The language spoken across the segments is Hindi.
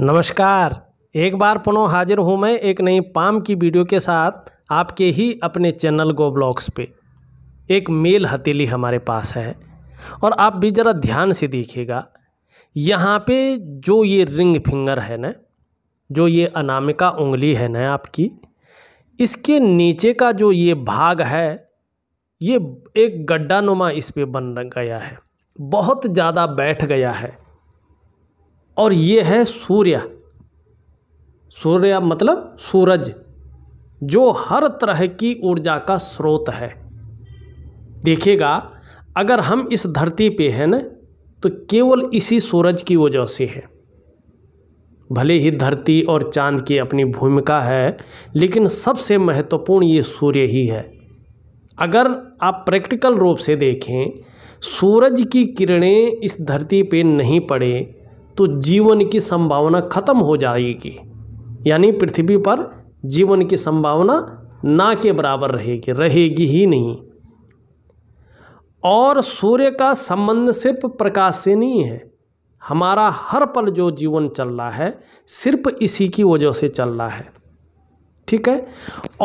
नमस्कार एक बार पुनः हाजिर हूँ मैं एक नई पाम की वीडियो के साथ आपके ही अपने चैनल गो ब्लॉग्स पे एक मेल हथेली हमारे पास है और आप भी ज़रा ध्यान से देखिएगा यहाँ पे जो ये रिंग फिंगर है ना जो ये अनामिका उंगली है ना आपकी इसके नीचे का जो ये भाग है ये एक गड्ढा नुमा इस पर बन गया है बहुत ज़्यादा बैठ गया है और ये है सूर्य सूर्य मतलब सूरज जो हर तरह की ऊर्जा का स्रोत है देखिएगा अगर हम इस धरती पे हैं ना तो केवल इसी सूरज की वजह से है भले ही धरती और चांद की अपनी भूमिका है लेकिन सबसे महत्वपूर्ण ये सूर्य ही है अगर आप प्रैक्टिकल रूप से देखें सूरज की किरणें इस धरती पे नहीं पड़े तो जीवन की संभावना खत्म हो जाएगी यानी पृथ्वी पर जीवन की संभावना ना के बराबर रहेगी रहेगी ही नहीं और सूर्य का संबंध सिर्फ प्रकाश से नहीं है हमारा हर पल जो जीवन चल रहा है सिर्फ इसी की वजह से चल रहा है ठीक है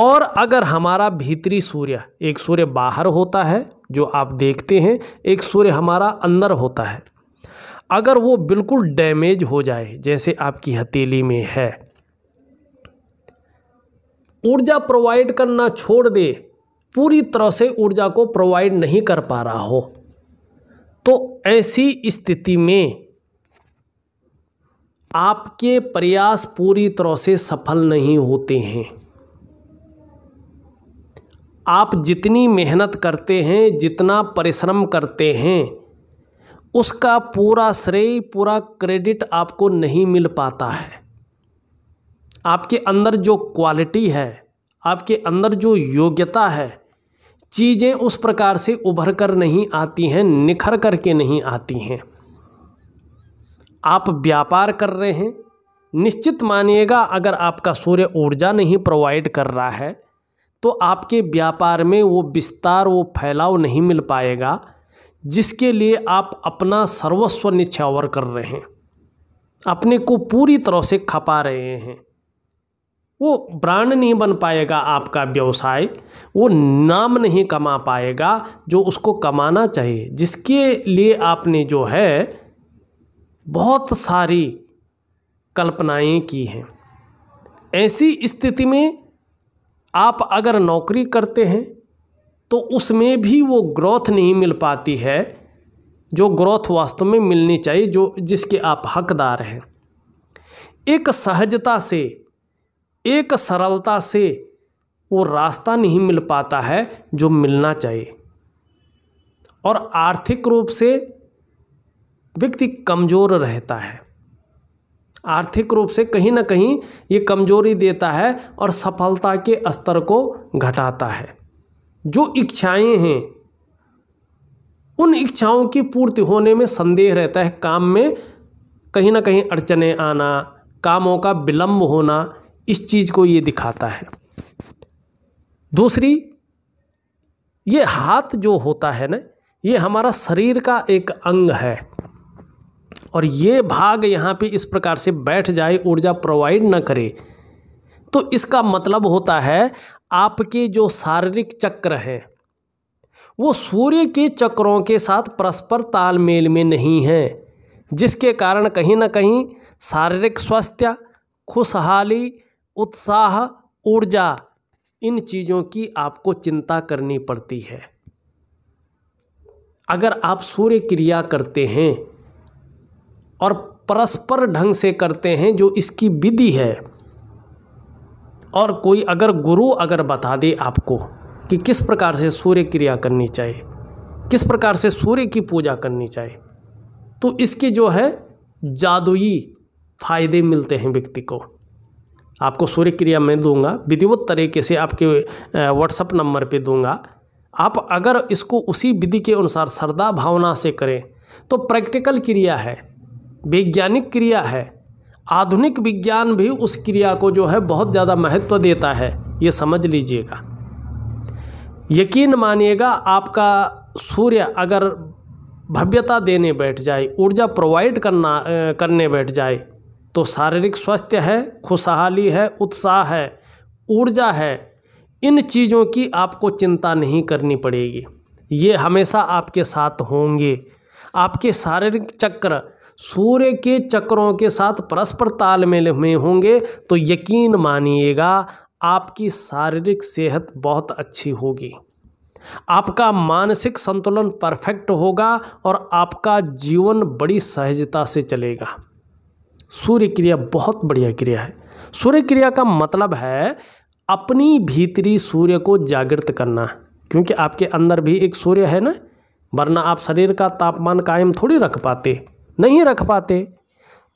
और अगर हमारा भीतरी सूर्य एक सूर्य बाहर होता है जो आप देखते हैं एक सूर्य हमारा अंदर होता है अगर वो बिल्कुल डैमेज हो जाए जैसे आपकी हथेली में है ऊर्जा प्रोवाइड करना छोड़ दे पूरी तरह से ऊर्जा को प्रोवाइड नहीं कर पा रहा हो तो ऐसी स्थिति में आपके प्रयास पूरी तरह से सफल नहीं होते हैं आप जितनी मेहनत करते हैं जितना परिश्रम करते हैं उसका पूरा श्रेय पूरा क्रेडिट आपको नहीं मिल पाता है आपके अंदर जो क्वालिटी है आपके अंदर जो योग्यता है चीज़ें उस प्रकार से उभर कर नहीं आती हैं निखर कर के नहीं आती हैं आप व्यापार कर रहे हैं निश्चित मानिएगा अगर आपका सूर्य ऊर्जा नहीं प्रोवाइड कर रहा है तो आपके व्यापार में वो विस्तार वो फैलाव नहीं मिल पाएगा जिसके लिए आप अपना सर्वस्व निछावर कर रहे हैं अपने को पूरी तरह से खपा रहे हैं वो ब्रांड नहीं बन पाएगा आपका व्यवसाय वो नाम नहीं कमा पाएगा जो उसको कमाना चाहिए जिसके लिए आपने जो है बहुत सारी कल्पनाएं की हैं ऐसी स्थिति में आप अगर नौकरी करते हैं तो उसमें भी वो ग्रोथ नहीं मिल पाती है जो ग्रोथ वास्तव में मिलनी चाहिए जो जिसके आप हकदार हैं एक सहजता से एक सरलता से वो रास्ता नहीं मिल पाता है जो मिलना चाहिए और आर्थिक रूप से व्यक्ति कमज़ोर रहता है आर्थिक रूप से कहीं ना कहीं ये कमज़ोरी देता है और सफलता के स्तर को घटाता है जो इच्छाएं हैं उन इच्छाओं की पूर्ति होने में संदेह रहता है काम में कहीं ना कहीं अड़चने आना कामों का विलम्ब होना इस चीज़ को ये दिखाता है दूसरी ये हाथ जो होता है ना ये हमारा शरीर का एक अंग है और ये भाग यहाँ पे इस प्रकार से बैठ जाए ऊर्जा प्रोवाइड ना करे तो इसका मतलब होता है आपके जो शारीरिक चक्र हैं वो सूर्य के चक्रों के साथ परस्पर तालमेल में नहीं है जिसके कारण कहीं ना कहीं शारीरिक स्वास्थ्य खुशहाली उत्साह ऊर्जा इन चीज़ों की आपको चिंता करनी पड़ती है अगर आप सूर्य क्रिया करते हैं और परस्पर ढंग से करते हैं जो इसकी विधि है और कोई अगर गुरु अगर बता दे आपको कि किस प्रकार से सूर्य क्रिया करनी चाहिए किस प्रकार से सूर्य की पूजा करनी चाहिए तो इसके जो है जादुई फ़ायदे मिलते हैं व्यक्ति को आपको सूर्य क्रिया मैं दूंगा विधिवत तरीके से आपके व्हाट्सअप नंबर पे दूंगा आप अगर इसको उसी विधि के अनुसार श्रद्धा भावना से करें तो प्रैक्टिकल क्रिया है वैज्ञानिक क्रिया है आधुनिक विज्ञान भी उस क्रिया को जो है बहुत ज़्यादा महत्व देता है ये समझ लीजिएगा यकीन मानिएगा आपका सूर्य अगर भव्यता देने बैठ जाए ऊर्जा प्रोवाइड करना करने बैठ जाए तो शारीरिक स्वास्थ्य है खुशहाली है उत्साह है ऊर्जा है इन चीज़ों की आपको चिंता नहीं करनी पड़ेगी ये हमेशा आपके साथ होंगे आपके शारीरिक चक्र सूर्य के चक्रों के साथ परस्पर तालमेल में होंगे तो यकीन मानिएगा आपकी शारीरिक सेहत बहुत अच्छी होगी आपका मानसिक संतुलन परफेक्ट होगा और आपका जीवन बड़ी सहजता से चलेगा सूर्य क्रिया बहुत बढ़िया क्रिया है सूर्य क्रिया का मतलब है अपनी भीतरी सूर्य को जागृत करना क्योंकि आपके अंदर भी एक सूर्य है ना वरना आप शरीर का तापमान कायम थोड़ी रख पाते नहीं रख पाते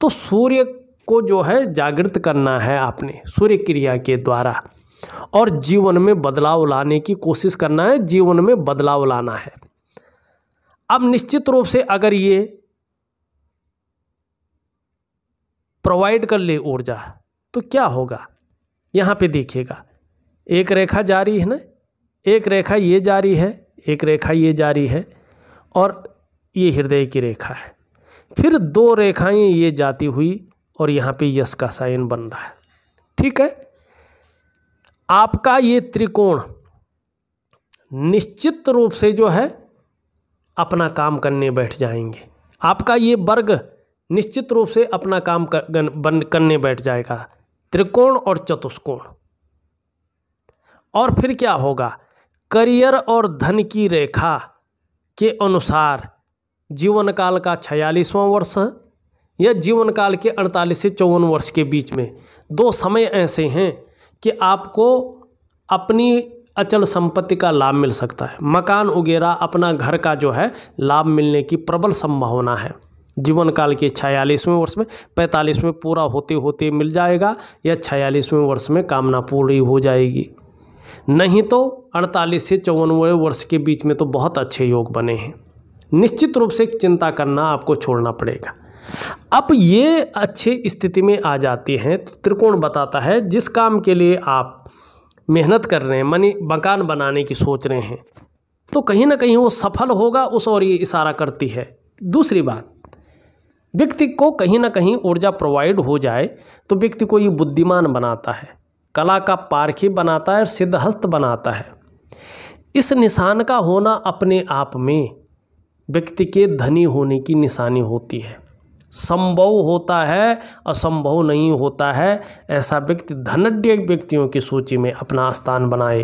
तो सूर्य को जो है जागृत करना है आपने सूर्य क्रिया के द्वारा और जीवन में बदलाव लाने की कोशिश करना है जीवन में बदलाव लाना है अब निश्चित रूप से अगर ये प्रोवाइड कर ले ऊर्जा तो क्या होगा यहाँ पे देखिएगा एक रेखा जारी है ना एक रेखा ये जारी है एक रेखा ये जारी है और ये हृदय की रेखा है फिर दो रेखाएं ये जाती हुई और यहाँ पे यश का साइन बन रहा है ठीक है आपका ये त्रिकोण निश्चित रूप से जो है अपना काम करने बैठ जाएंगे आपका ये वर्ग निश्चित रूप से अपना काम कर, बन करने बैठ जाएगा त्रिकोण और चतुष्कोण और फिर क्या होगा करियर और धन की रेखा के अनुसार जीवन काल का छियालीसवां वर्ष है जीवन काल के अड़तालीस से चौवन वर्ष के बीच में दो समय ऐसे हैं कि आपको अपनी अचल संपत्ति का लाभ मिल सकता है मकान वगैरह अपना घर का जो है लाभ मिलने की प्रबल संभावना है जीवन काल के छियालीसवें वर्ष में पैंतालीसवें पूरा होते होते मिल जाएगा या छियालीसवें वर्ष में कामना पूरी हो जाएगी नहीं तो अड़तालीस से चौवनवे वर्ष के बीच में तो बहुत अच्छे योग बने हैं निश्चित रूप से चिंता करना आपको छोड़ना पड़ेगा अब ये अच्छी स्थिति में आ जाती हैं तो त्रिकोण बताता है जिस काम के लिए आप मेहनत कर रहे हैं मनी मकान बनाने की सोच रहे हैं तो कहीं ना कहीं वो सफल होगा उस और ये इशारा करती है दूसरी बात व्यक्ति को कहीं ना कहीं ऊर्जा प्रोवाइड हो जाए तो व्यक्ति को ये बुद्धिमान बनाता है कला का पारखी बनाता है और सिद्धहस्त बनाता है इस निशान का होना अपने आप में व्यक्ति के धनी होने की निशानी होती है संभव होता है असंभव नहीं होता है ऐसा व्यक्ति धनड्य व्यक्तियों की सूची में अपना स्थान बनाए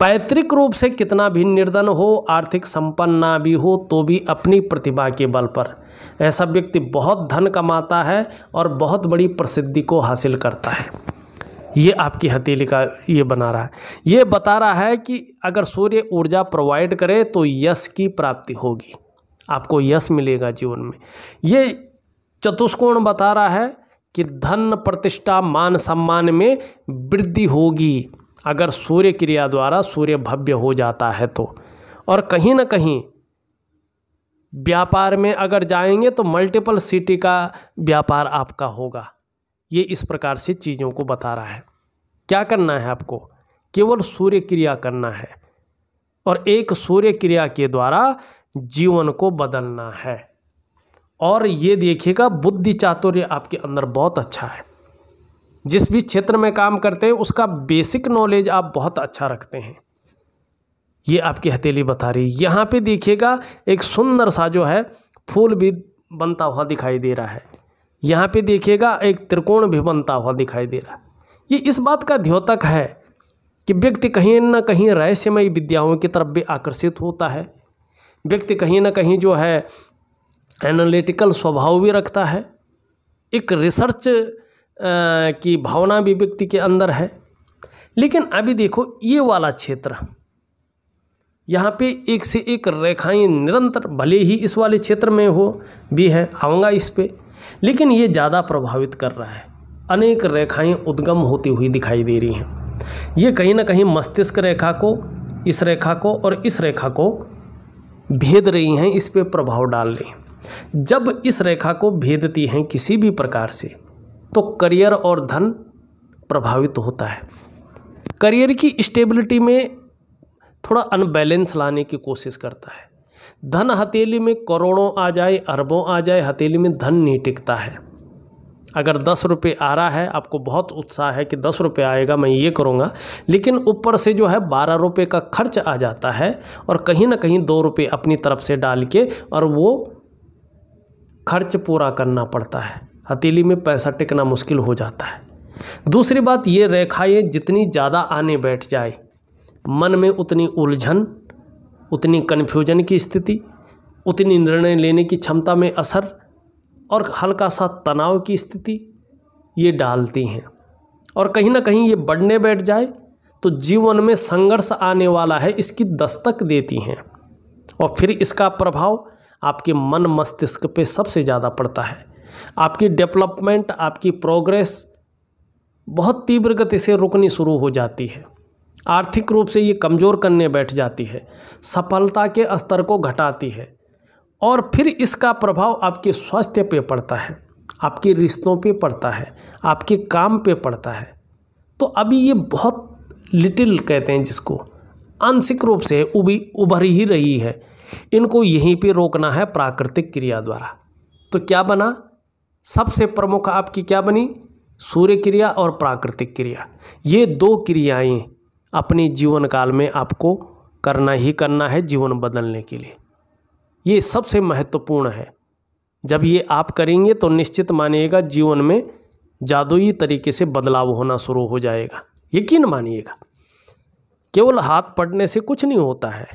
पैतृक रूप से कितना भी निर्धन हो आर्थिक संपन्न ना भी हो तो भी अपनी प्रतिभा के बल पर ऐसा व्यक्ति बहुत धन कमाता है और बहुत बड़ी प्रसिद्धि को हासिल करता है ये आपकी हथेली का ये बना रहा है ये बता रहा है कि अगर सूर्य ऊर्जा प्रोवाइड करे तो यश की प्राप्ति होगी आपको यश मिलेगा जीवन में ये चतुष्कोण बता रहा है कि धन प्रतिष्ठा मान सम्मान में वृद्धि होगी अगर सूर्य क्रिया द्वारा सूर्य भव्य हो जाता है तो और कहीं ना कहीं व्यापार में अगर जाएंगे तो मल्टीपल सिटी का व्यापार आपका होगा ये इस प्रकार से चीज़ों को बता रहा है क्या करना है आपको केवल सूर्य क्रिया करना है और एक सूर्य क्रिया के द्वारा जीवन को बदलना है और ये देखिएगा बुद्धि चातुर्य आपके अंदर बहुत अच्छा है जिस भी क्षेत्र में काम करते हैं उसका बेसिक नॉलेज आप बहुत अच्छा रखते हैं ये आपकी हथेली बता रही यहाँ पे देखिएगा एक सुंदर सा जो है फूल भी बनता हुआ दिखाई दे रहा है यहाँ पे देखिएगा एक त्रिकोण भी बनता हुआ दिखाई दे रहा है ये इस बात का द्योतक है कि व्यक्ति कहीं ना कहीं रहस्यमय विद्याओं की तरफ भी आकर्षित होता है व्यक्ति कहीं ना कहीं जो है एनालिटिकल स्वभाव भी रखता है एक रिसर्च की भावना भी व्यक्ति के अंदर है लेकिन अभी देखो ये वाला क्षेत्र यहाँ पे एक से एक रेखाएं निरंतर भले ही इस वाले क्षेत्र में हो भी है आऊँगा इस पर लेकिन ये ज़्यादा प्रभावित कर रहा है अनेक रेखाएं उद्गम होती हुई दिखाई दे रही हैं ये कहीं ना कहीं मस्तिष्क रेखा को इस रेखा को और इस रेखा को भेद रही हैं इस पर प्रभाव डाल रही हैं जब इस रेखा को भेदती हैं किसी भी प्रकार से तो करियर और धन प्रभावित होता है करियर की स्टेबिलिटी में थोड़ा अनबैलेंस लाने की कोशिश करता है धन हथेली में करोड़ों आ जाए अरबों आ जाए हथेली में धन नहीं टिकता है अगर दस रुपये आ रहा है आपको बहुत उत्साह है कि दस रुपये आएगा मैं ये करूँगा लेकिन ऊपर से जो है बारह रुपये का खर्च आ जाता है और कहीं ना कहीं दो रुपये अपनी तरफ से डाल के और वो खर्च पूरा करना पड़ता है हथेली में पैसा टिकना मुश्किल हो जाता है दूसरी बात ये रेखाएँ जितनी ज़्यादा आने बैठ जाए मन में उतनी उलझन उतनी कन्फ्यूजन की स्थिति उतनी निर्णय लेने की क्षमता में असर और हल्का सा तनाव की स्थिति ये डालती हैं और कहीं ना कहीं ये बढ़ने बैठ जाए तो जीवन में संघर्ष आने वाला है इसकी दस्तक देती हैं और फिर इसका प्रभाव आपके मन मस्तिष्क पे सबसे ज़्यादा पड़ता है आपकी डेवलपमेंट आपकी प्रोग्रेस बहुत तीव्र गति से रुकनी शुरू हो जाती है आर्थिक रूप से ये कमज़ोर करने बैठ जाती है सफलता के स्तर को घटाती है और फिर इसका प्रभाव आपके स्वास्थ्य पे पड़ता है आपके रिश्तों पे पड़ता है आपके काम पे पड़ता है तो अभी ये बहुत लिटिल कहते हैं जिसको आंशिक रूप से उभी उभर ही रही है इनको यहीं पे रोकना है प्राकृतिक क्रिया द्वारा तो क्या बना सबसे प्रमुख आपकी क्या बनी सूर्य क्रिया और प्राकृतिक क्रिया ये दो क्रियाएं अपने जीवन काल में आपको करना ही करना है जीवन बदलने के लिए ये सबसे महत्वपूर्ण है जब ये आप करेंगे तो निश्चित मानिएगा जीवन में जादुई तरीके से बदलाव होना शुरू हो जाएगा यकीन मानिएगा केवल हाथ पड़ने से कुछ नहीं होता है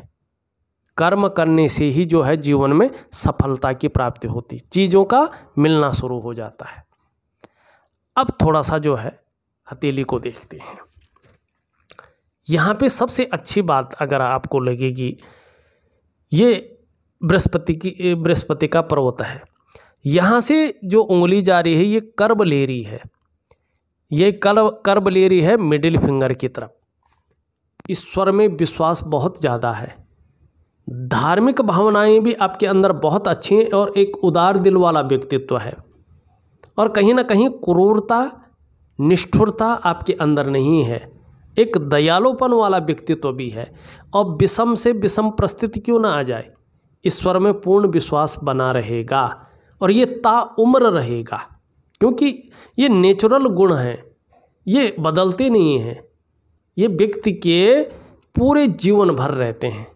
कर्म करने से ही जो है जीवन में सफलता की प्राप्ति होती चीज़ों का मिलना शुरू हो जाता है अब थोड़ा सा जो है हथेली को देखते हैं यहाँ पे सबसे अच्छी बात अगर आपको लगेगी ये बृहस्पति की बृहस्पति का पर्वत है यहाँ से जो उंगली जा रही है ये कर्ब ले रही है ये कर्ब कर्ब ले रही है मिडिल फिंगर की तरफ ईश्वर में विश्वास बहुत ज़्यादा है धार्मिक भावनाएं भी आपके अंदर बहुत अच्छी हैं और एक उदार दिल वाला व्यक्तित्व है और कहीं ना कहीं क्रूरता निष्ठुरता आपके अंदर नहीं है एक दयालुपन वाला व्यक्तित्व भी है और विषम से विषम परिस्थिति क्यों ना आ जाए ईश्वर में पूर्ण विश्वास बना रहेगा और ये ताउम्र रहेगा क्योंकि ये नेचुरल गुण हैं ये बदलते नहीं हैं ये व्यक्ति के पूरे जीवन भर रहते हैं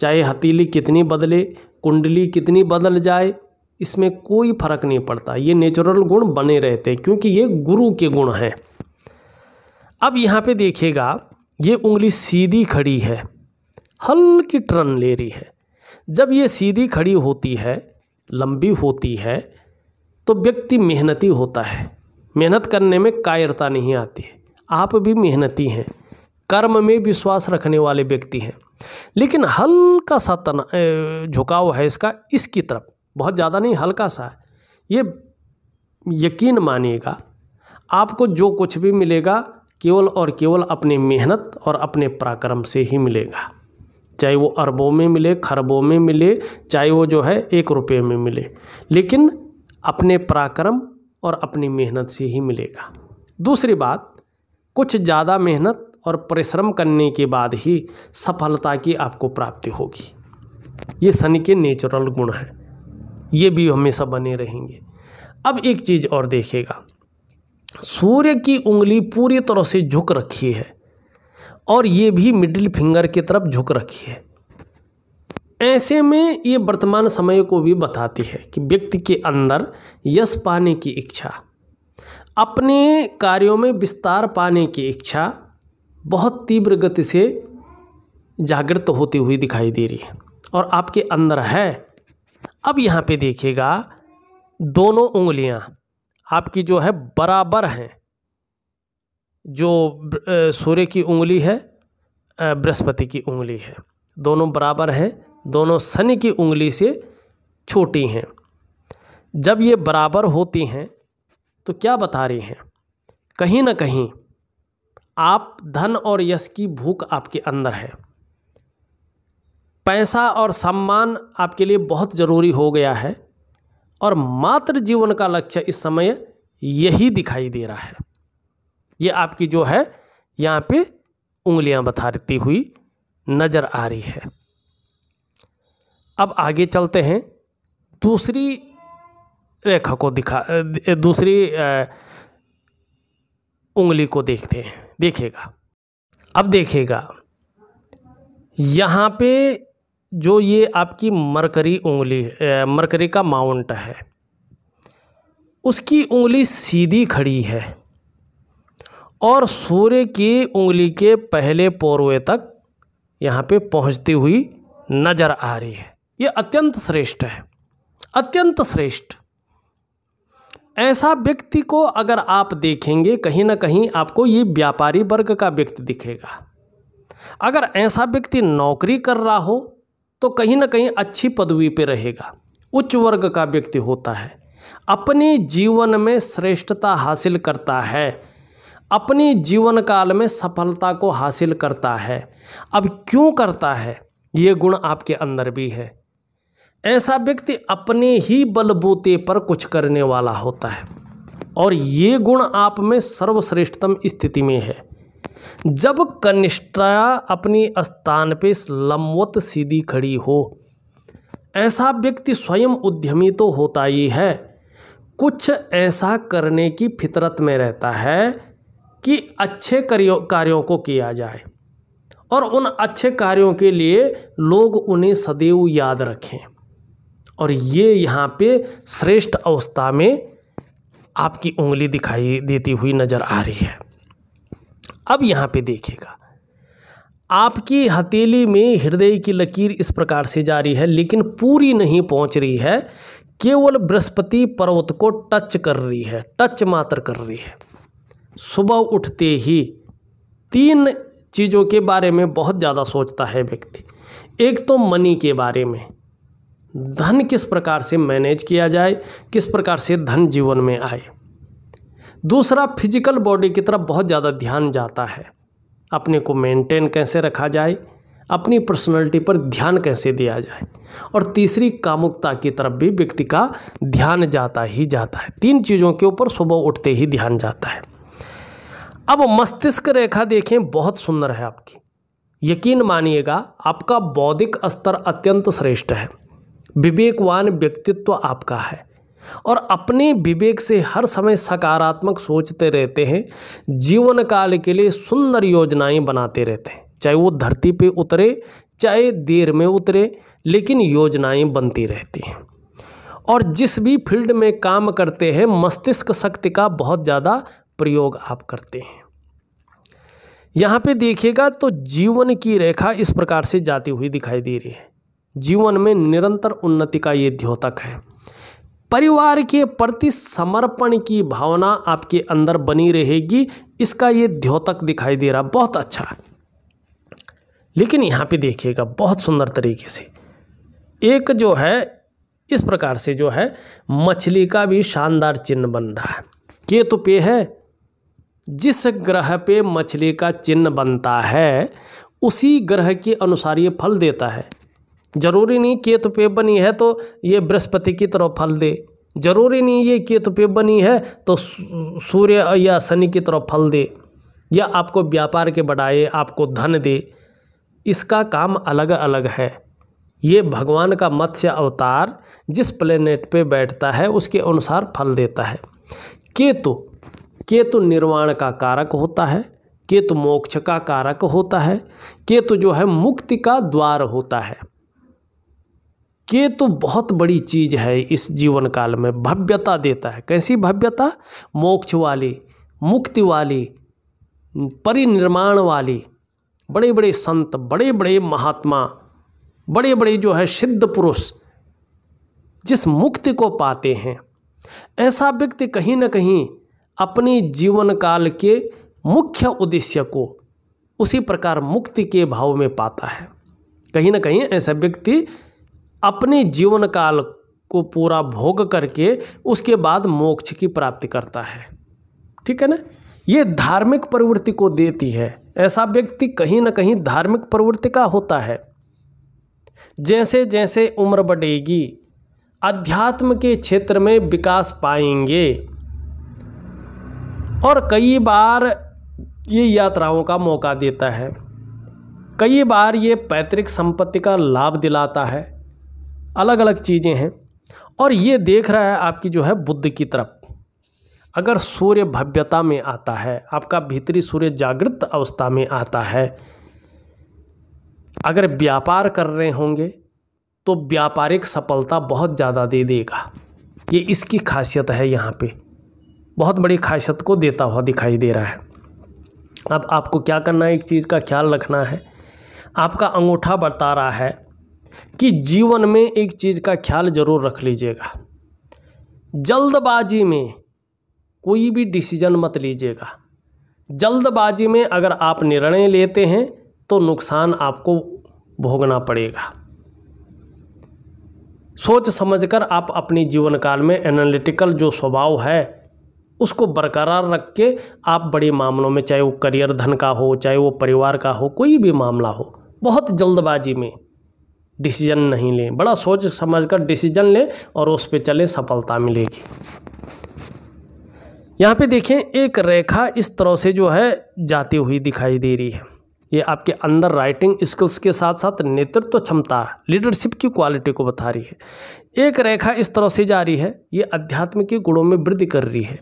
चाहे हतीली कितनी बदले कुंडली कितनी बदल जाए इसमें कोई फर्क नहीं पड़ता ये नेचुरल गुण बने रहते हैं क्योंकि ये गुरु के गुण हैं अब यहाँ पे देखिएगा ये उंगली सीधी खड़ी है हल्की टर्न ले रही है जब ये सीधी खड़ी होती है लंबी होती है तो व्यक्ति मेहनती होता है मेहनत करने में कायरता नहीं आती है आप भी मेहनती हैं कर्म में विश्वास रखने वाले व्यक्ति हैं लेकिन हल्का सा तना झुकाव है इसका इसकी तरफ बहुत ज़्यादा नहीं हल्का सा है ये यकीन मानिएगा आपको जो कुछ भी मिलेगा केवल और केवल अपनी मेहनत और अपने पराक्रम से ही मिलेगा चाहे वो अरबों में मिले खरबों में मिले चाहे वो जो है एक रुपये में मिले लेकिन अपने पराक्रम और अपनी मेहनत से ही मिलेगा दूसरी बात कुछ ज़्यादा मेहनत और परिश्रम करने के बाद ही सफलता की आपको प्राप्ति होगी ये शनि के नेचुरल गुण हैं ये भी हमेशा बने रहेंगे अब एक चीज़ और देखेगा सूर्य की उंगली पूरी तरह से झुक रखी है और ये भी मिडिल फिंगर की तरफ झुक रखी है ऐसे में ये वर्तमान समय को भी बताती है कि व्यक्ति के अंदर यश पाने की इच्छा अपने कार्यों में विस्तार पाने की इच्छा बहुत तीव्र गति से जागृत होती हुई दिखाई दे रही है और आपके अंदर है अब यहाँ पे देखिएगा दोनों उंगलियाँ आपकी जो है बराबर हैं जो सूर्य की उंगली है बृहस्पति की उंगली है दोनों बराबर हैं दोनों शनि की उंगली से छोटी हैं जब ये बराबर होती हैं तो क्या बता रही हैं कहीं ना कहीं आप धन और यश की भूख आपके अंदर है पैसा और सम्मान आपके लिए बहुत ज़रूरी हो गया है और मात्र जीवन का लक्ष्य इस समय यही दिखाई दे रहा है ये आपकी जो है यहाँ पे उंगलियां बथारती हुई नज़र आ रही है अब आगे चलते हैं दूसरी रेखा को दिखा दूसरी उंगली को देखते हैं देखिएगा अब देखिएगा यहाँ पे जो ये आपकी मरकरी उंगली मरकरी का माउंट है उसकी उंगली सीधी खड़ी है और सूर्य की उंगली के पहले पोरवे तक यहाँ पे पहुँचती हुई नज़र आ रही है ये अत्यंत श्रेष्ठ है अत्यंत श्रेष्ठ ऐसा व्यक्ति को अगर आप देखेंगे कहीं ना कहीं आपको ये व्यापारी वर्ग का व्यक्ति दिखेगा अगर ऐसा व्यक्ति नौकरी कर रहा हो तो कहीं ना कहीं अच्छी पदवी पे रहेगा उच्च वर्ग का व्यक्ति होता है अपने जीवन में श्रेष्ठता हासिल करता है अपनी जीवन काल में सफलता को हासिल करता है अब क्यों करता है ये गुण आपके अंदर भी है ऐसा व्यक्ति अपने ही बलबूते पर कुछ करने वाला होता है और ये गुण आप में सर्वश्रेष्ठतम स्थिति में है जब कनिष्ठा अपनी स्थान पे लंबवत सीधी खड़ी हो ऐसा व्यक्ति स्वयं उद्यमी तो होता ही है कुछ ऐसा करने की फितरत में रहता है कि अच्छे कार्यों कार्यों को किया जाए और उन अच्छे कार्यों के लिए लोग उन्हें सदैव याद रखें और ये यहाँ पे श्रेष्ठ अवस्था में आपकी उंगली दिखाई देती हुई नज़र आ रही है अब यहाँ पे देखिएगा आपकी हथेली में हृदय की लकीर इस प्रकार से जारी है लेकिन पूरी नहीं पहुँच रही है केवल बृहस्पति पर्वत को टच कर रही है टच मात्र कर रही है सुबह उठते ही तीन चीज़ों के बारे में बहुत ज़्यादा सोचता है व्यक्ति एक तो मनी के बारे में धन किस प्रकार से मैनेज किया जाए किस प्रकार से धन जीवन में आए दूसरा फिजिकल बॉडी की तरफ बहुत ज़्यादा ध्यान जाता है अपने को मेंटेन कैसे रखा जाए अपनी पर्सनालिटी पर ध्यान कैसे दिया जाए और तीसरी कामुकता की तरफ भी व्यक्ति का ध्यान जाता ही जाता है तीन चीज़ों के ऊपर सुबह उठते ही ध्यान जाता है अब मस्तिष्क रेखा देखें बहुत सुंदर है आपकी यकीन मानिएगा आपका बौद्धिक स्तर अत्यंत श्रेष्ठ है विवेकवान व्यक्तित्व आपका है और अपने विवेक से हर समय सकारात्मक सोचते रहते हैं जीवन काल के लिए सुंदर योजनाएं बनाते रहते हैं चाहे वो धरती पे उतरे चाहे देर में उतरे लेकिन योजनाएं बनती रहती हैं और जिस भी फील्ड में काम करते हैं मस्तिष्क शक्ति का बहुत ज़्यादा प्रयोग आप करते हैं यहाँ पे देखिएगा तो जीवन की रेखा इस प्रकार से जाती हुई दिखाई दे रही है जीवन में निरंतर उन्नति का ये द्योतक है परिवार के प्रति समर्पण की भावना आपके अंदर बनी रहेगी इसका ये द्योतक दिखाई दे रहा बहुत अच्छा लेकिन यहाँ पे देखिएगा बहुत सुंदर तरीके से एक जो है इस प्रकार से जो है मछली का भी शानदार चिन्ह बन रहा है केतु पे है जिस ग्रह पे मछली का चिन्ह बनता है उसी ग्रह के अनुसार ये फल देता है जरूरी नहीं केतु पे बनी है तो ये बृहस्पति की तरफ फल दे जरूरी नहीं ये केतु पे बनी है तो सूर्य या शनि की तरफ फल दे या आपको व्यापार के बढ़ाए आपको धन दे इसका काम अलग अलग है ये भगवान का मत्स्य अवतार जिस प्लेनेट पे बैठता है उसके अनुसार फल देता है केतु केतु निर्वाण का कारक होता है केतु मोक्ष का कारक होता है केतु जो है मुक्ति का द्वार होता है केतु बहुत बड़ी चीज है इस जीवन काल में भव्यता देता है कैसी भव्यता मोक्ष वाली मुक्ति वाली परिनिर्माण वाली बड़े बड़े संत बड़े बड़े महात्मा बड़े बड़े जो है सिद्ध पुरुष जिस मुक्ति को पाते हैं ऐसा व्यक्ति कहीं ना कहीं अपनी जीवन काल के मुख्य उद्देश्य को उसी प्रकार मुक्ति के भाव में पाता है कहीं ना कहीं ऐसा व्यक्ति अपने जीवन काल को पूरा भोग करके उसके बाद मोक्ष की प्राप्ति करता है ठीक है ना ये धार्मिक प्रवृत्ति को देती है ऐसा व्यक्ति कहीं ना कहीं धार्मिक प्रवृत्ति का होता है जैसे जैसे उम्र बढ़ेगी अध्यात्म के क्षेत्र में विकास पाएंगे और कई बार ये यात्राओं का मौका देता है कई बार ये पैतृक संपत्ति का लाभ दिलाता है अलग अलग चीज़ें हैं और ये देख रहा है आपकी जो है बुद्ध की तरफ अगर सूर्य भव्यता में आता है आपका भीतरी सूर्य जागृत अवस्था में आता है अगर व्यापार कर रहे होंगे तो व्यापारिक सफलता बहुत ज़्यादा दे देगा ये इसकी खासियत है यहाँ पे बहुत बड़ी खासियत को देता हुआ दिखाई दे रहा है अब आपको क्या करना है एक चीज़ का ख्याल रखना है आपका अंगूठा बता रहा है कि जीवन में एक चीज़ का ख्याल ज़रूर रख लीजिएगा जल्दबाजी में कोई भी डिसीजन मत लीजिएगा जल्दबाजी में अगर आप निर्णय लेते हैं तो नुकसान आपको भोगना पड़ेगा सोच समझकर आप अपने जीवन काल में एनालिटिकल जो स्वभाव है उसको बरकरार रख के आप बड़े मामलों में चाहे वो करियर धन का हो चाहे वो परिवार का हो कोई भी मामला हो बहुत जल्दबाजी में डिसीजन नहीं लें बड़ा सोच समझ कर डिसीजन लें और उस पर चलें सफलता मिलेगी यहाँ पे देखें एक रेखा इस तरह से जो है जाती हुई दिखाई दे रही है ये आपके अंदर राइटिंग स्किल्स के साथ साथ नेतृत्व क्षमता लीडरशिप की क्वालिटी को बता रही है एक रेखा इस तरह से जा रही है ये अध्यात्म के गुणों में वृद्धि कर रही है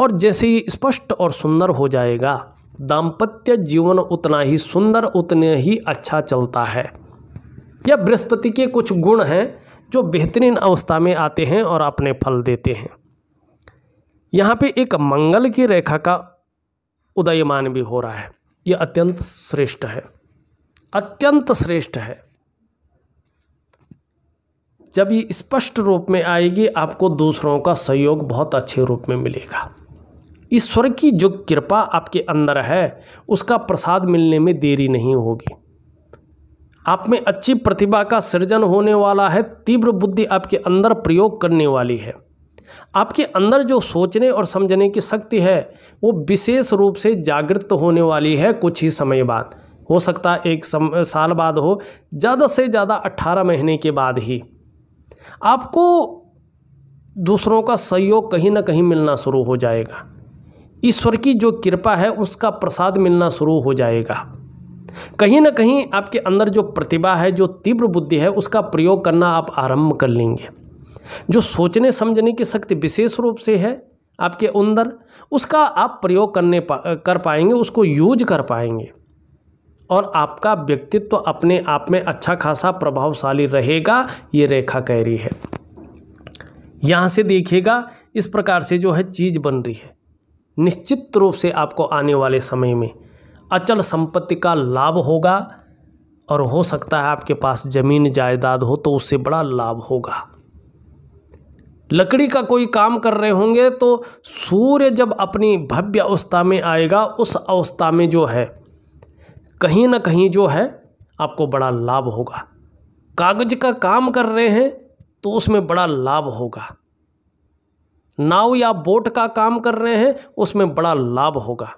और जैसे ही स्पष्ट और सुंदर हो जाएगा दाम्पत्य जीवन उतना ही सुंदर उतने ही अच्छा चलता है यह बृहस्पति के कुछ गुण हैं जो बेहतरीन अवस्था में आते हैं और अपने फल देते हैं यहाँ पे एक मंगल की रेखा का उदयमान भी हो रहा है यह अत्यंत श्रेष्ठ है अत्यंत श्रेष्ठ है जब ये स्पष्ट रूप में आएगी आपको दूसरों का सहयोग बहुत अच्छे रूप में मिलेगा ईश्वर की जो कृपा आपके अंदर है उसका प्रसाद मिलने में देरी नहीं होगी आप में अच्छी प्रतिभा का सृजन होने वाला है तीव्र बुद्धि आपके अंदर प्रयोग करने वाली है आपके अंदर जो सोचने और समझने की शक्ति है वो विशेष रूप से जागृत होने वाली है कुछ ही समय बाद हो सकता है एक सम, साल बाद हो ज़्यादा से ज़्यादा 18 महीने के बाद ही आपको दूसरों का सहयोग कहीं ना कहीं मिलना शुरू हो जाएगा ईश्वर की जो कृपा है उसका प्रसाद मिलना शुरू हो जाएगा कहीं ना कहीं आपके अंदर जो प्रतिभा है जो तीव्र बुद्धि है उसका प्रयोग करना आप आरंभ कर लेंगे जो सोचने समझने की शक्ति विशेष रूप से है आपके अंदर उसका आप प्रयोग करने पा कर पाएंगे उसको यूज कर पाएंगे और आपका व्यक्तित्व अपने आप में अच्छा खासा प्रभावशाली रहेगा ये रेखा कह रही है यहाँ से देखिएगा इस प्रकार से जो है चीज़ बन रही है निश्चित रूप से आपको आने वाले समय में अचल संपत्ति का लाभ होगा और हो सकता है आपके पास ज़मीन जायदाद हो तो उससे बड़ा लाभ होगा लकड़ी का कोई काम कर रहे होंगे तो सूर्य जब अपनी भव्य अवस्था में आएगा उस अवस्था में जो है कहीं ना कहीं जो है आपको बड़ा लाभ होगा कागज का काम कर रहे हैं तो उसमें बड़ा लाभ होगा नाव या बोट का काम कर रहे हैं उसमें बड़ा लाभ होगा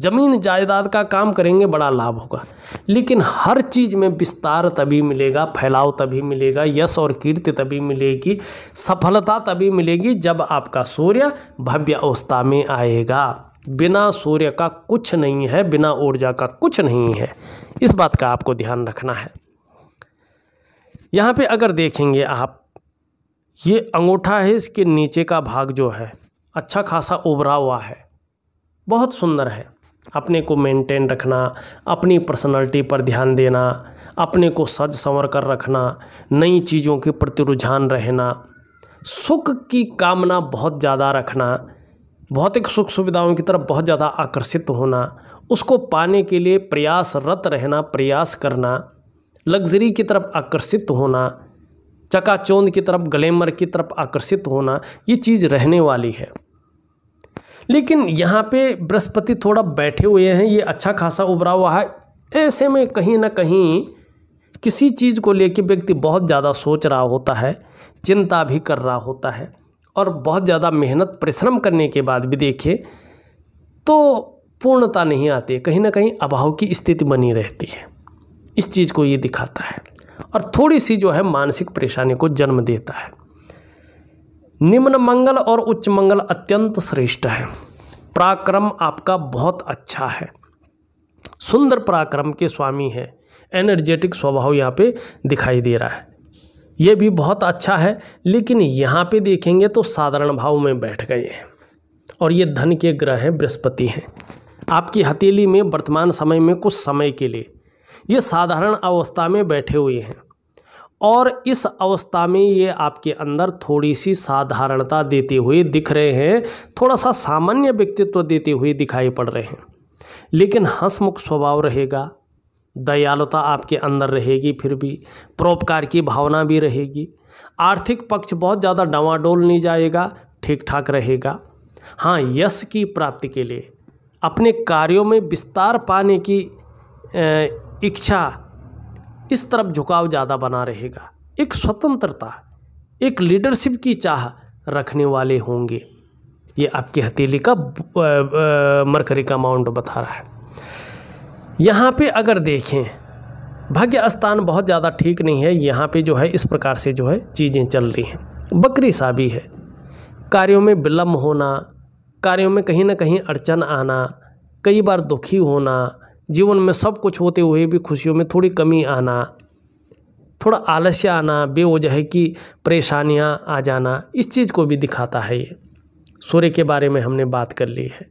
ज़मीन जायदाद का काम करेंगे बड़ा लाभ होगा लेकिन हर चीज़ में विस्तार तभी मिलेगा फैलाव तभी मिलेगा यश और कीर्ति तभी मिलेगी सफलता तभी मिलेगी जब आपका सूर्य भव्य अवस्था में आएगा बिना सूर्य का कुछ नहीं है बिना ऊर्जा का कुछ नहीं है इस बात का आपको ध्यान रखना है यहाँ पे अगर देखेंगे आप ये अंगूठा है इसके नीचे का भाग जो है अच्छा खासा उभरा हुआ है बहुत सुंदर है अपने को मेंटेन रखना अपनी पर्सनालिटी पर ध्यान देना अपने को सज संवर कर रखना नई चीज़ों के प्रति रुझान रहना सुख की कामना बहुत ज़्यादा रखना भौतिक सुख सुविधाओं की तरफ बहुत ज़्यादा आकर्षित होना उसको पाने के लिए प्रयासरत रहना प्रयास करना लग्जरी की तरफ आकर्षित होना चकाचौंध की तरफ ग्लैमर की तरफ आकर्षित होना ये चीज़ रहने वाली है लेकिन यहाँ पे बृहस्पति थोड़ा बैठे हुए हैं ये अच्छा खासा उभरा हुआ है ऐसे में कहीं ना कहीं किसी चीज़ को लेकर व्यक्ति बहुत ज़्यादा सोच रहा होता है चिंता भी कर रहा होता है और बहुत ज़्यादा मेहनत परिश्रम करने के बाद भी देखें तो पूर्णता नहीं आती कहीं ना कहीं अभाव की स्थिति बनी रहती है इस चीज़ को ये दिखाता है और थोड़ी सी जो है मानसिक परेशानी को जन्म देता है निम्न मंगल और उच्च मंगल अत्यंत श्रेष्ठ है पराक्रम आपका बहुत अच्छा है सुंदर पराक्रम के स्वामी है एनर्जेटिक स्वभाव यहाँ पे दिखाई दे रहा है ये भी बहुत अच्छा है लेकिन यहाँ पे देखेंगे तो साधारण भाव में बैठ गए हैं और ये धन के ग्रह हैं बृहस्पति हैं आपकी हथेली में वर्तमान समय में कुछ समय के लिए ये साधारण अवस्था में बैठे हुए हैं और इस अवस्था में ये आपके अंदर थोड़ी सी साधारणता देते हुए दिख रहे हैं थोड़ा सा सामान्य व्यक्तित्व देते हुए दिखाई पड़ रहे हैं लेकिन हंसमुख स्वभाव रहेगा दयालुता आपके अंदर रहेगी फिर भी परोपकार की भावना भी रहेगी आर्थिक पक्ष बहुत ज़्यादा डवाडोल नहीं जाएगा ठीक ठाक रहेगा हाँ यश की प्राप्ति के लिए अपने कार्यों में विस्तार पाने की इच्छा इस तरफ झुकाव ज़्यादा बना रहेगा एक स्वतंत्रता एक लीडरशिप की चाह रखने वाले होंगे ये आपकी हथेली का मरकरी का माउंट बता रहा है यहाँ पे अगर देखें भाग्य स्थान बहुत ज़्यादा ठीक नहीं है यहाँ पे जो है इस प्रकार से जो है चीज़ें चल रही हैं बकरी साबी है कार्यों में विलम्ब होना कार्यों में कहीं ना कहीं अड़चन आना कई बार दुखी होना जीवन में सब कुछ होते हुए भी खुशियों में थोड़ी कमी आना थोड़ा आलस्य आना बेवजह की परेशानियाँ आ जाना इस चीज़ को भी दिखाता है ये सूर्य के बारे में हमने बात कर ली है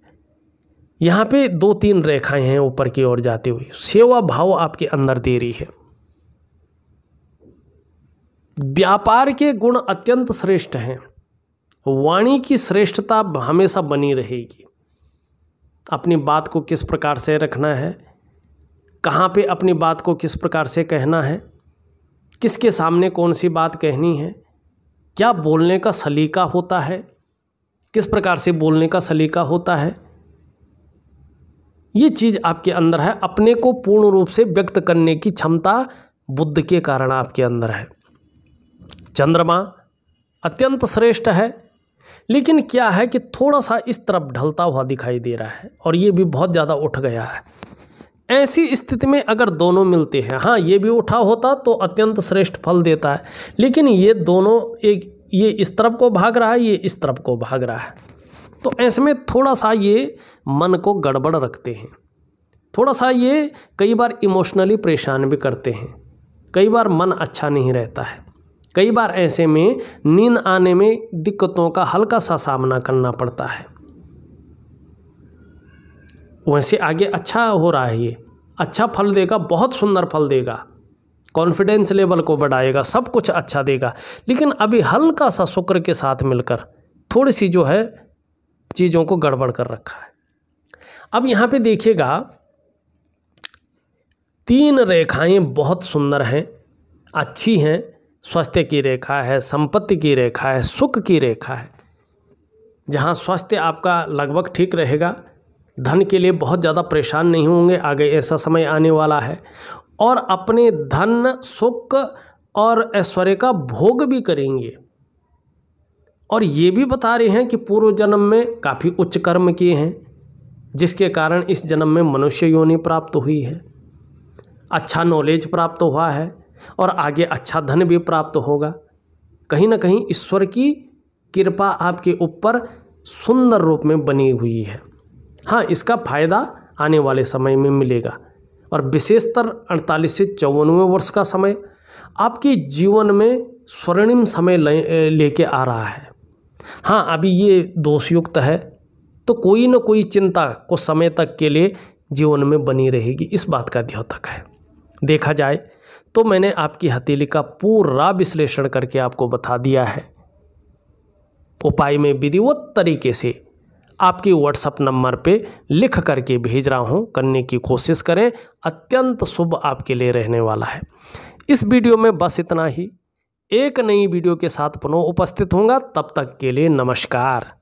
यहाँ पे दो तीन रेखाएं हैं ऊपर की ओर जाती हुई सेवा भाव आपके अंदर दे रही है व्यापार के गुण अत्यंत श्रेष्ठ हैं वाणी की श्रेष्ठता हमेशा बनी रहेगी अपनी बात को किस प्रकार से रखना है कहाँ पे अपनी बात को किस प्रकार से कहना है किसके सामने कौन सी बात कहनी है क्या बोलने का सलीका होता है किस प्रकार से बोलने का सलीका होता है ये चीज़ आपके अंदर है अपने को पूर्ण रूप से व्यक्त करने की क्षमता बुद्ध के कारण आपके अंदर है चंद्रमा अत्यंत श्रेष्ठ है लेकिन क्या है कि थोड़ा सा इस तरफ ढलता हुआ दिखाई दे रहा है और ये भी बहुत ज़्यादा उठ गया है ऐसी स्थिति में अगर दोनों मिलते हैं हाँ ये भी उठा होता तो अत्यंत श्रेष्ठ फल देता है लेकिन ये दोनों एक ये इस तरफ को भाग रहा है ये इस तरफ को भाग रहा है तो ऐसे में थोड़ा सा ये मन को गड़बड़ रखते हैं थोड़ा सा ये कई बार इमोशनली परेशान भी करते हैं कई बार मन अच्छा नहीं रहता है कई बार ऐसे में नींद आने में दिक्कतों का हल्का सा सामना करना पड़ता है वैसे आगे अच्छा हो रहा है ये अच्छा फल देगा बहुत सुंदर फल देगा कॉन्फिडेंस लेवल को बढ़ाएगा सब कुछ अच्छा देगा लेकिन अभी हल्का सा शुक्र के साथ मिलकर थोड़ी सी जो है चीज़ों को गड़बड़ कर रखा है अब यहाँ पे देखिएगा तीन रेखाएं बहुत सुंदर हैं अच्छी हैं स्वास्थ्य की रेखा है संपत्ति की रेखा है सुख की रेखा है जहाँ स्वास्थ्य आपका लगभग ठीक रहेगा धन के लिए बहुत ज़्यादा परेशान नहीं होंगे आगे ऐसा समय आने वाला है और अपने धन सुख और ऐश्वर्य का भोग भी करेंगे और ये भी बता रहे हैं कि पूर्व जन्म में काफ़ी उच्च कर्म किए हैं जिसके कारण इस जन्म में मनुष्य योनि प्राप्त हुई है अच्छा नॉलेज प्राप्त हुआ है और आगे अच्छा धन भी प्राप्त होगा कहीं ना कहीं ईश्वर की कृपा आपके ऊपर सुंदर रूप में बनी हुई है हाँ इसका फायदा आने वाले समय में मिलेगा और विशेषतर अड़तालीस से चौवनवें वर्ष का समय आपके जीवन में स्वर्णिम समय लेके आ रहा है हाँ अभी ये दोषयुक्त है तो कोई ना कोई चिंता कुछ समय तक के लिए जीवन में बनी रहेगी इस बात का द्योतक है देखा जाए तो मैंने आपकी हथेली का पूरा विश्लेषण करके आपको बता दिया है उपाय में विधिवत तरीके से आपके व्हाट्सअप नंबर पे लिख करके भेज रहा हूँ करने की कोशिश करें अत्यंत शुभ आपके लिए रहने वाला है इस वीडियो में बस इतना ही एक नई वीडियो के साथ पुनः उपस्थित होंगे तब तक के लिए नमस्कार